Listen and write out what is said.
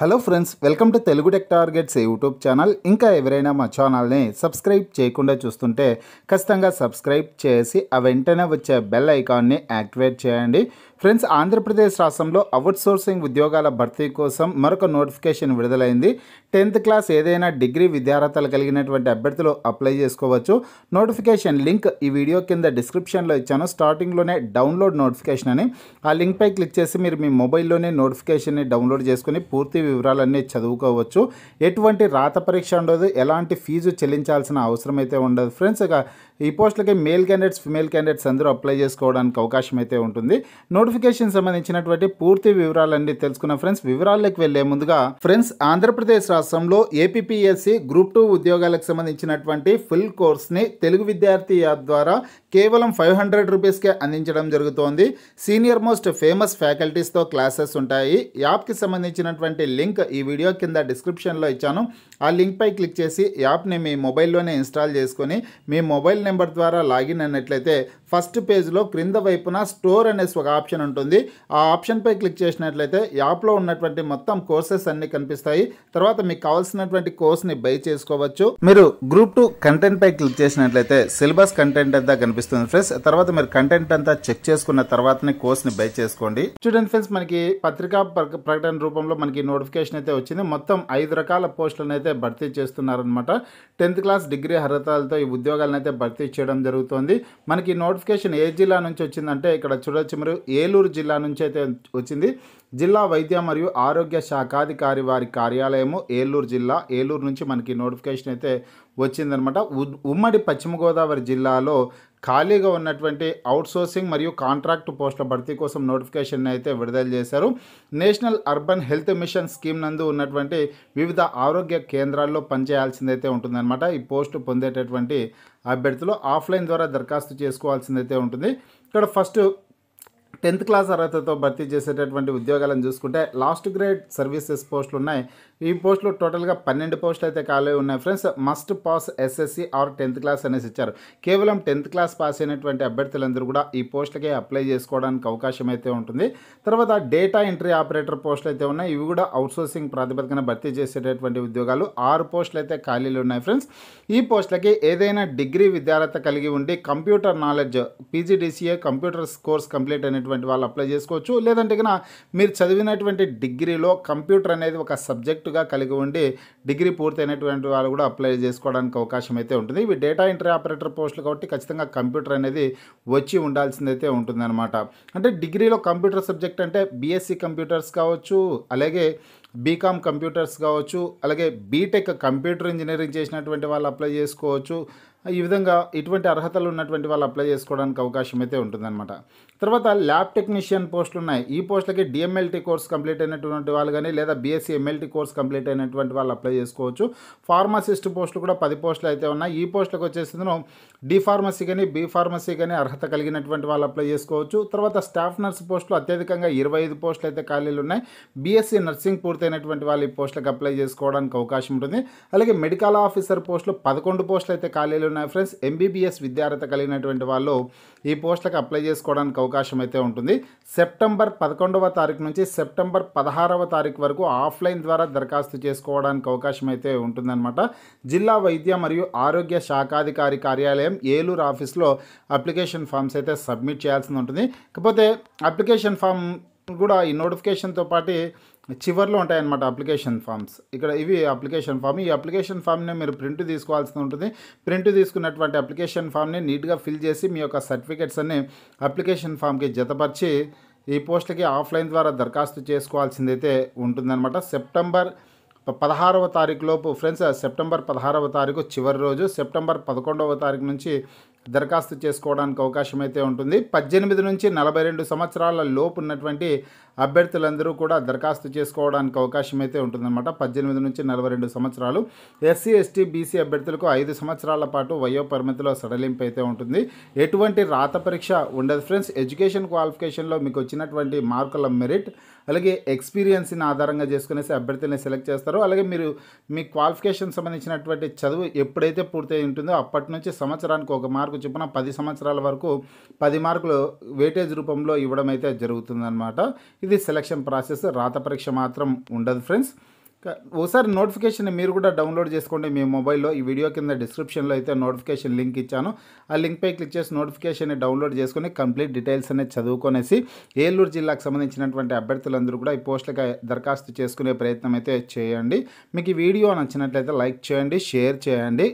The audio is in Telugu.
hello friends welcome to Telugu tech targets YouTube channel ఇంకా ఎవరైనా మా ఛానల్ని సబ్స్క్రైబ్ చేయకుండా చూస్తుంటే ఖచ్చితంగా సబ్స్క్రైబ్ చేసి ఆ వెంటనే వచ్చే బెల్ ఐకాన్ని యాక్టివేట్ చేయండి ఫ్రెండ్స్ ఆంధ్రప్రదేశ్ రాష్ట్రంలో అవుట్ సోర్సింగ్ ఉద్యోగాల భర్తీ కోసం మరొక నోటిఫికేషన్ విడుదలైంది టెన్త్ క్లాస్ ఏదైనా డిగ్రీ విద్యార్థులు కలిగినటువంటి అభ్యర్థులు అప్లై చేసుకోవచ్చు నోటిఫికేషన్ లింక్ ఈ వీడియో కింద డిస్క్రిప్షన్లో ఇచ్చాను స్టార్టింగ్లోనే డౌన్లోడ్ నోటిఫికేషన్ అని ఆ లింక్పై క్లిక్ చేసి మీరు మీ మొబైల్లోనే నోటిఫికేషన్ని డౌన్లోడ్ చేసుకుని పూర్తి వివరాలన్నీ చదువుకోవచ్చు ఎటువంటి రాత పరీక్ష ఉండదు ఎలాంటి ఫీజు చెల్లించాల్సిన అవసరం అయితే ఉండదు ఫ్రెండ్స్ ఇక ఈ పోస్టులకి మేల్ క్యాండిడేట్స్ ఫిమేల్ క్యాండిడేట్స్ అందరూ అప్లై చేసుకోవడానికి అవకాశం అయితే ఉంటుంది నోటిఫికేషన్ సంబంధించినటువంటి పూర్తి వివరాలన్నీ తెలుసుకున్న ఫ్రెండ్స్ వివరాల్లోకి వెళ్ళే ముందుగా ఫ్రెండ్స్ ఆంధ్రప్రదేశ్ రాష్ట్రంలో ఏపీఎస్సి గ్రూప్ టూ ఉద్యోగాలకు సంబంధించినటువంటి ఫుల్ ని తెలుగు విద్యార్థి యాప్ ద్వారా కేవలం ఫైవ్ హండ్రెడ్ రూపీస్కే అందించడం జరుగుతోంది సీనియర్ మోస్ట్ ఫేమస్ ఫ్యాకల్టీస్తో క్లాసెస్ ఉంటాయి యాప్కి సంబంధించినటువంటి లింక్ ఈ వీడియో కింద డిస్క్రిప్షన్లో ఇచ్చాను ఆ లింక్పై క్లిక్ చేసి యాప్ని మీ మొబైల్లోనే ఇన్స్టాల్ చేసుకొని మీ మొబైల్ నెంబర్ ద్వారా లాగిన్ అన్నట్లయితే ఫస్ట్ పేజ్లో క్రింద వైపున స్టోర్ అనేసి ఒక ఆప్షన్ ఉంటుంది ఆ ఆప్షన్పై క్లిక్ చేసినట్లయితే యాప్లో ఉన్నటువంటి మొత్తం కోర్సెస్ అన్నీ కనిపిస్తాయి తర్వాత మీకు కావాల్సినటువంటి కోర్స్ని బై చేసుకోవచ్చు మీరు గ్రూప్ టూ కంటెంట్పై క్లిక్ చేసినట్లయితే సిలబస్ కంటెంట్ అంతా కనిపిస్తుంది ఫ్రెండ్స్ తర్వాత మీరు కంటెంట్ అంతా చెక్ చేసుకున్న తర్వాతనే కోర్స్ని బై చేసుకోండి చూడండి ఫ్రెండ్స్ మనకి పత్రికా ప్రకటన రూపంలో మనకి నోటిఫికేషన్ అయితే వచ్చింది మొత్తం ఐదు రకాల పోస్టులను అయితే భర్తీ చేస్తున్నారనమాట టెన్త్ క్లాస్ డిగ్రీ అర్హతలతో ఈ ఉద్యోగాలను అయితే భర్తీ చేయడం జరుగుతుంది మనకి నోట్ నోటిఫికేషన్ ఏ జిల్లా నుంచి వచ్చిందంటే ఇక్కడ చూడొచ్చు మరియు ఏలూరు జిల్లా నుంచి అయితే వచ్చింది జిల్లా వైద్య మరియు ఆరోగ్య శాఖాధికారి వారి కార్యాలయము ఏలూరు జిల్లా ఏలూరు నుంచి మనకి నోటిఫికేషన్ అయితే వచ్చిందనమాట ఉమ్మడి పశ్చిమ గోదావరి జిల్లాలో ఖాళీగా ఉన్నటువంటి అవుట్సోర్సింగ్ మరియు కాంట్రాక్ట్ పోస్టుల భర్తీ కోసం నోటిఫికేషన్ అయితే విడుదల చేశారు national urban health mission scheme నందు ఉన్నటువంటి వివిధ ఆరోగ్య కేంద్రాల్లో పనిచేయాల్సిందైతే ఉంటుందన్నమాట ఈ పోస్టు పొందేటటువంటి అభ్యర్థులు ఆఫ్లైన్ ద్వారా దరఖాస్తు చేసుకోవాల్సిందైతే ఉంటుంది ఇక్కడ ఫస్ట్ టెన్త్ క్లాస్ అర్హతతో భర్తీ చేసేటటువంటి ఉద్యోగాలను చూసుకుంటే లాస్ట్ గ్రేడ్ సర్వీసెస్ పోస్టులు ఉన్నాయి ఈ పోస్టులు టోటల్గా పన్నెండు పోస్టులు అయితే ఖాళీ ఉన్నాయి friends must pass SSC or tenth class అనేసి ఇచ్చారు కేవలం టెన్త్ క్లాస్ పాస్ అయినటువంటి అభ్యర్థులందరూ కూడా ఈ పోస్టులకే అప్లై చేసుకోవడానికి అవకాశం అయితే ఉంటుంది తర్వాత డేటా ఎంట్రీ ఆపరేటర్ పోస్టులు అయితే ఉన్నాయి ఇవి కూడా అవుట్సోర్సింగ్ ప్రాతిపదికన భర్తీ చేసేటటువంటి ఉద్యోగాలు ఆరు పోస్టులు అయితే ఖాళీలు ఉన్నాయి ఫ్రెండ్స్ ఈ పోస్టులకి ఏదైనా డిగ్రీ విద్యార్హత కలిగి ఉండి computer knowledge PGDCA computer course complete అనేటువంటి చదివినటువంటి వాళ్ళు అప్లై చేసుకోవచ్చు లేదంటే కనుక మీరు చదివినటువంటి డిగ్రీలో కంప్యూటర్ అనేది ఒక సబ్జెక్టుగా కలిగి ఉండి డిగ్రీ పూర్తయినటువంటి వాళ్ళు కూడా అప్లై చేసుకోవడానికి అవకాశం అయితే ఉంటుంది ఇవి డేటా ఎంట్రీ ఆపరేటర్ పోస్టులు కాబట్టి ఖచ్చితంగా కంప్యూటర్ అనేది వచ్చి ఉండాల్సిందైతే ఉంటుందన్నమాట అంటే డిగ్రీలో కంప్యూటర్ సబ్జెక్ట్ అంటే బీఎస్సీ కంప్యూటర్స్ కావచ్చు అలాగే బీకామ్ కంప్యూటర్స్ కావచ్చు అలాగే బీటెక్ కంప్యూటర్ ఇంజనీరింగ్ చేసినటువంటి వాళ్ళు అప్లై చేసుకోవచ్చు ఈ విధంగా ఇటువంటి అర్హతలు ఉన్నటువంటి వాళ్ళు అప్లై చేసుకోవడానికి అవకాశం అయితే ఉంటుందన్నమాట తర్వాత ల్యాబ్ టెక్నీషియన్ పోస్టులు ఉన్నాయి ఈ పోస్టులకి డిఎంఎల్టీ కోర్స్ కంప్లీట్ అయినటువంటి వాళ్ళు కానీ లేదా బీఎస్సీ ఎంఎల్టీ కోర్స్ కంప్లీట్ అయినటువంటి వాళ్ళు అప్లై చేసుకోవచ్చు ఫార్మసిస్ట్ పోస్టులు కూడా పది పోస్టులు అయితే ఉన్నాయి ఈ పోస్టులకు వచ్చేసిందో డి ఫార్మసీ కానీ బి ఫార్మసీ కానీ అర్హత కలిగినటువంటి వాళ్ళు అప్లై చేసుకోవచ్చు తర్వాత స్టాఫ్ నర్స్ పోస్టులు అత్యధికంగా ఇరవై ఐదు పోస్టులు అయితే ఖాళీలు ఉన్నాయి బీఎస్సీ నర్సింగ్ e పూర్తయినటువంటి వాళ్ళు ఈ పోస్టులకు అప్లై చేసుకోవడానికి అవకాశం ఉంటుంది అలాగే మెడికల్ ఆఫీసర్ పోస్టులు పదకొండు పోస్టులు అయితే ఖాళీలు ఉన్నాయి ఫ్రెండ్స్ ఎంబీబీఎస్ విద్యార్హత కలిగినటువంటి వాళ్ళు ఈ పోస్టులకు అప్లై చేసుకోవడానికి అవకాశం అయితే ఉంటుంది సెప్టెంబర్ పదకొండవ తారీఖు నుంచి సెప్టెంబర్ పదహారవ తారీఖు వరకు ఆఫ్లైన్ ద్వారా దరఖాస్తు చేసుకోవడానికి అవకాశం అయితే ఉంటుందన్నమాట జిల్లా వైద్య మరియు ఆరోగ్య శాఖాధికారి కార్యాలయం ఏలూరు ఆఫీస్లో అప్లికేషన్ ఫామ్స్ అయితే సబ్మిట్ చేయాల్సి ఉంటుంది కాకపోతే అప్లికేషన్ ఫామ్ కూడా ఈ నోటిఫికేషన్తో పాటు చివరిలో ఉంటాయన్నమాట అప్లికేషన్ ఫామ్స్ ఇక్కడ ఇవి అప్లికేషన్ ఫామ్ ఈ అప్లికేషన్ ఫామ్ని మీరు ప్రింట్ తీసుకోవాల్సి ఉంటుంది ప్రింట్ తీసుకున్నటువంటి అప్లికేషన్ ఫామ్ని నీట్గా ఫిల్ చేసి మీ యొక్క సర్టిఫికేట్స్ అన్ని అప్లికేషన్ ఫామ్కి జతపరిచి ఈ పోస్ట్కి ఆఫ్లైన్ ద్వారా దరఖాస్తు చేసుకోవాల్సిందైతే ఉంటుందన్నమాట సెప్టెంబర్ పదహారవ తారీఖు లోపు ఫ్రెండ్స్ సెప్టెంబర్ పదహారవ తారీఖు చివరి రోజు సెప్టెంబర్ పదకొండవ తారీఖు నుంచి దరఖాస్తు చేసుకోవడానికి అవకాశం అయితే ఉంటుంది పద్దెనిమిది నుంచి నలభై రెండు సంవత్సరాల లోపు ఉన్నటువంటి అభ్యర్థులందరూ కూడా దరఖాస్తు చేసుకోవడానికి అవకాశం అయితే ఉంటుందన్నమాట పద్దెనిమిది నుంచి నలభై రెండు సంవత్సరాలు ఎస్సీ ఎస్టీ బీసీ అభ్యర్థులకు ఐదు సంవత్సరాల పాటు వయో పరిమితిలో సడలింపు అయితే ఉంటుంది ఎటువంటి రాత పరీక్ష ఉండదు ఫ్రెండ్స్ ఎడ్యుకేషన్ క్వాలిఫికేషన్లో మీకు వచ్చినటువంటి మార్కుల మెరిట్ అలాగే ఎక్స్పీరియన్స్ని ఆధారంగా చేసుకునేసి అభ్యర్థుల్ని సెలెక్ట్ చేస్తారు అలాగే మీరు మీ క్వాలిఫికేషన్ సంబంధించినటువంటి చదువు ఎప్పుడైతే పూర్తయి ఉంటుందో అప్పటి నుంచి సంవత్సరానికి ఒక మార్కు మార్కు చొప్పున పది సంవత్సరాల వరకు పది మార్కులు వేటేజ్ రూపంలో ఇవ్వడం అయితే జరుగుతుందనమాట ఇది సెలక్షన్ ప్రాసెస్ రాత పరీక్ష మాత్రం ఉండదు ఫ్రెండ్స్ ఒకసారి నోటిఫికేషన్ మీరు కూడా డౌన్లోడ్ చేసుకోండి మీ మొబైల్లో ఈ వీడియో కింద డిస్క్రిప్షన్లో అయితే నోటిఫికేషన్ లింక్ ఇచ్చాను ఆ లింక్పై క్లిక్ చేసి నోటిఫికేషన్ని డౌన్లోడ్ చేసుకుని కంప్లీట్ డీటెయిల్స్ అనేది చదువుకొనేసి ఏలూరు జిల్లాకు సంబంధించినటువంటి అభ్యర్థులందరూ కూడా ఈ పోస్టులకి దరఖాస్తు చేసుకునే ప్రయత్నం అయితే చేయండి మీకు ఈ వీడియో నచ్చినట్లయితే లైక్ చేయండి షేర్ చేయండి